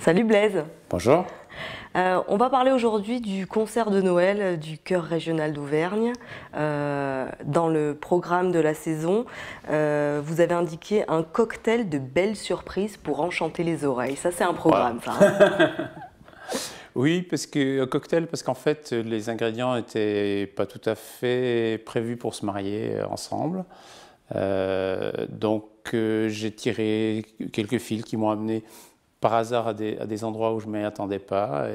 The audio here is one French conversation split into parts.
Salut Blaise. Bonjour. Euh, on va parler aujourd'hui du concert de Noël du Chœur régional d'Auvergne. Euh, dans le programme de la saison, euh, vous avez indiqué un cocktail de belles surprises pour enchanter les oreilles. Ça, c'est un programme, hein. oui, parce que cocktail, parce qu'en fait, les ingrédients n'étaient pas tout à fait prévus pour se marier ensemble. donc, j'ai tiré quelques fils qui m'ont amené par hasard à des, endroits où je ne m'y attendais pas.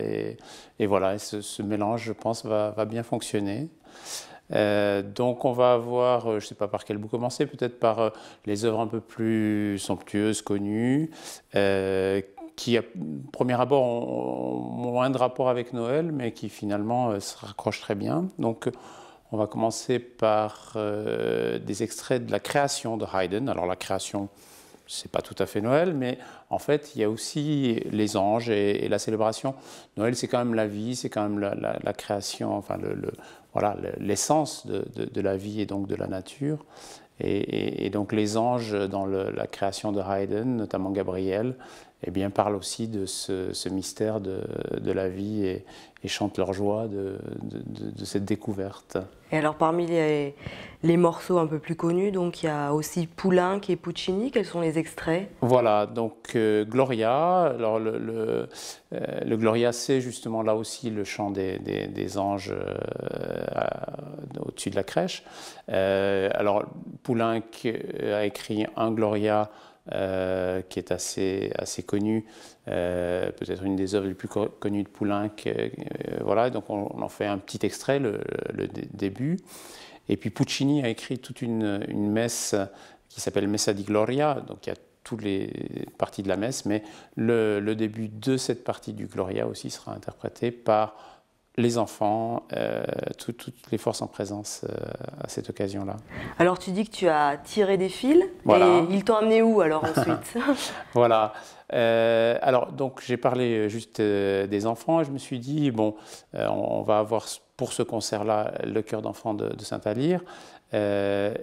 Et, voilà, ce, mélange, je pense, va, bien fonctionner. Euh, donc on va avoir, euh, je ne sais pas par quel bout commencer, peut-être par euh, les œuvres un peu plus somptueuses, connues, qui, à premier abord, ont, ont, moins de rapport avec Noël, mais qui finalement se raccrochent très bien. Donc on va commencer par des extraits de la création de Haydn. Alors la création, c'est pas tout à fait Noël, mais en fait, il y a aussi les anges et, la célébration. Noël, c'est quand même la vie, c'est quand même la, création, enfin, le, voilà, l'essence de, la vie et donc de la nature. Et, donc, les anges dans la création de Haydn, notamment Gabriel, eh bien, parlent aussi de ce, mystère de, de, la vie et, chantent leur joie de cette découverte. Et alors, parmi les les morceaux un peu plus connus. Donc il y a aussi Poulenc et Puccini. Quels sont les extraits Voilà, donc euh, Gloria. Alors euh, le, Gloria, c'est justement là aussi le chant des, anges euh, au-dessus de la crèche. alors Poulenc a écrit un Gloria. qui est assez, assez connu, peut-être une des œuvres les plus connues de Poulenc. voilà, donc on, en fait un petit extrait, le début. Et puis Puccini a écrit toute une, messe qui s'appelle Messa di Gloria, donc il y a toutes les parties de la messe, mais le, début de cette partie du Gloria aussi sera interprété par les enfants, euh, toutes les forces en présence euh, à cette occasion-là. Alors tu dis que tu as tiré des fils, et ils t'ont amené où alors ensuite Voilà. Euh, alors donc j'ai parlé juste des enfants, et je me suis dit, bon, on va avoir pour ce concert-là, le cœur d'enfants de, Saint-Alyre, euh,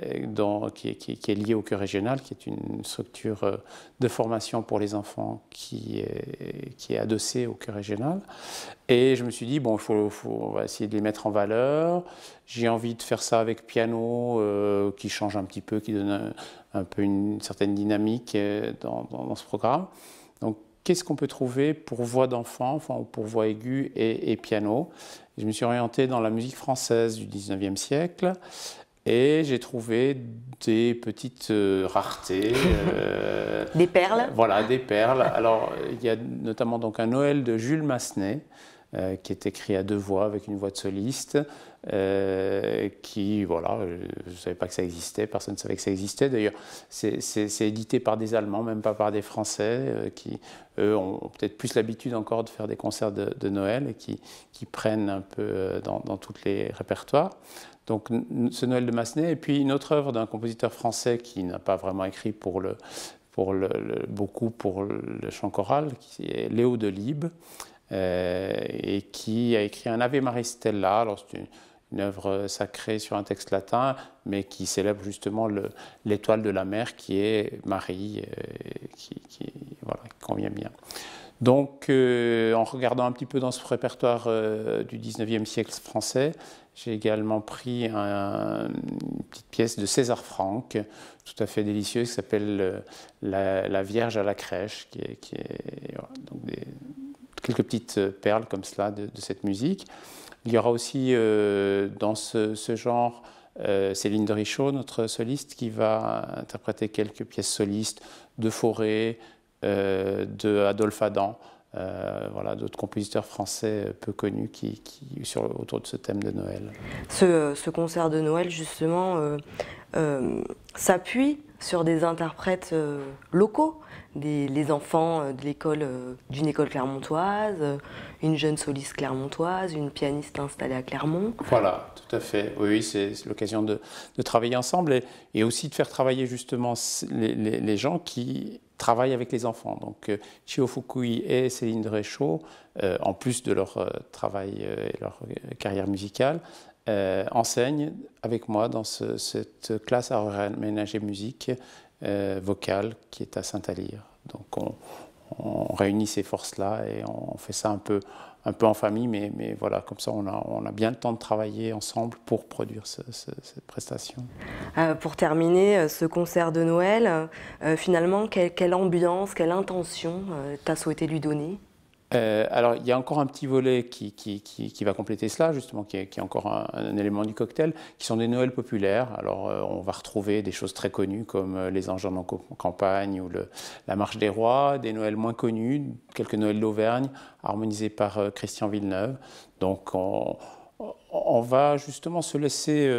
qui, est lié au cœur régional, qui est une structure euh, de formation pour les enfants qui est, qui est adossée au cœur régional. Et je me suis dit, bon, faut, faut, on va essayer de les mettre en valeur. J'ai envie de faire ça avec piano, euh, qui change un petit peu, qui donne un, peu une, certaine dynamique dans, dans ce programme. Donc qu'est-ce qu'on peut trouver pour voix d'enfant, enfin, pour voix aiguë et, piano. Je me suis orienté dans la musique française du 19e siècle et j'ai trouvé des petites euh, raretés. Euh, des perles Voilà, des perles. Alors, il y a notamment donc un Noël de Jules Massenet, euh, qui est écrit à deux voix avec une voix de soliste, euh, qui, voilà, euh, je ne savais pas que ça existait, personne ne savait que ça existait. D'ailleurs, c'est édité par des Allemands, même pas par des Français, qui, eux, ont peut-être plus l'habitude encore de faire des concerts de, Noël et qui, prennent un peu dans, dans tous les répertoires. Donc ce Noël de Massenet, et puis une autre œuvre d'un compositeur français qui n'a pas vraiment écrit pour le, pour le, beaucoup pour le chant choral, qui est Léo Delibes, euh, et qui a écrit un Ave Stella. Alors, c'est une, œuvre sacrée sur un texte latin, mais qui célèbre justement l'étoile de la mer qui est Marie, euh, qui, qui, convient bien. Donc, euh, en regardant un petit peu dans ce répertoire du 19e siècle français, j'ai également pris une petite pièce de César Franck, tout à fait délicieuse, qui s'appelle la, Vierge à la crèche, qui est, qui est donc des, quelques petites euh, perles comme cela de, cette musique. Il y aura aussi euh, dans ce, genre euh, Céline de Richaud, notre soliste, qui va interpréter quelques pièces solistes de Forêt, de Adolphe Adam, voilà, d'autres compositeurs français peu connus qui, sur, autour de ce thème de Noël. Ce, concert de Noël, justement, euh, s'appuie sur des interprètes euh, locaux, des, les enfants euh, euh, d'une école clermontoise, une jeune soliste clermontoise, une pianiste installée à Clermont. Voilà, tout à fait. Oui, c'est l'occasion de, travailler ensemble et, aussi de faire travailler justement les, gens qui travaillent avec les enfants. Donc Chio Fukui et Céline Dréchaud, en plus de leur travail et leur carrière musicale, euh, enseigne avec moi dans cette classe à réaménager musique euh, vocale qui est à Saint-Alyre. Donc on, réunit ces forces-là et on fait ça un peu, un peu en famille, mais, mais voilà, comme ça on a, on a, bien le temps de travailler ensemble pour produire cette prestation. Euh, pour terminer ce concert de Noël, finalement, quelle, quelle, ambiance, quelle intention t'as souhaité lui donner euh, alors, il y a encore un petit volet qui, va compléter cela, justement, qui est, encore un, élément du cocktail, qui sont des Noëls populaires. Alors, euh, on va retrouver des choses très connues comme euh, les anges en campagne ou la marche des rois, des Noëls moins connus, quelques Noëls d'Auvergne, harmonisés par Christian Villeneuve. Donc, on, va justement se laisser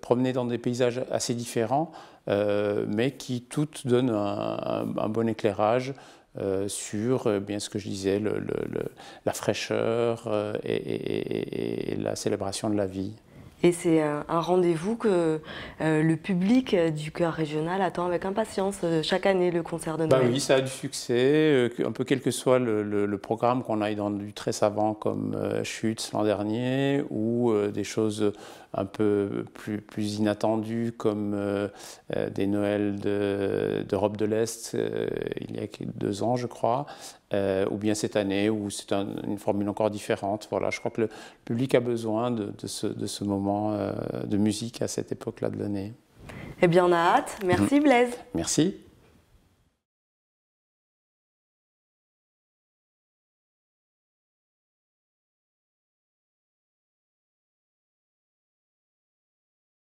promener dans des paysages assez différents, mais qui toutes donnent un bon éclairage. Euh, sur euh, bien ce que je disais, la fraîcheur euh, et, la célébration de la vie. Et c'est euh, un, rendez-vous que euh, le public euh, du cœur régional attend avec impatience chaque année, le concert de bah Noël. oui, ça a du succès, un peu quel que soit le, programme, qu'on aille dans du très savant comme Schütz l'an dernier, ou des choses un peu plus, inattendues comme des Noëls d'Europe de, l'Est il y a deux ans, je crois, ou bien cette année, où c'est une formule encore différente. Voilà, je crois que le public a besoin de ce moment euh, de musique à cette époque-là de l'année. Eh bien, on a hâte. Merci mm. Blaise. Merci.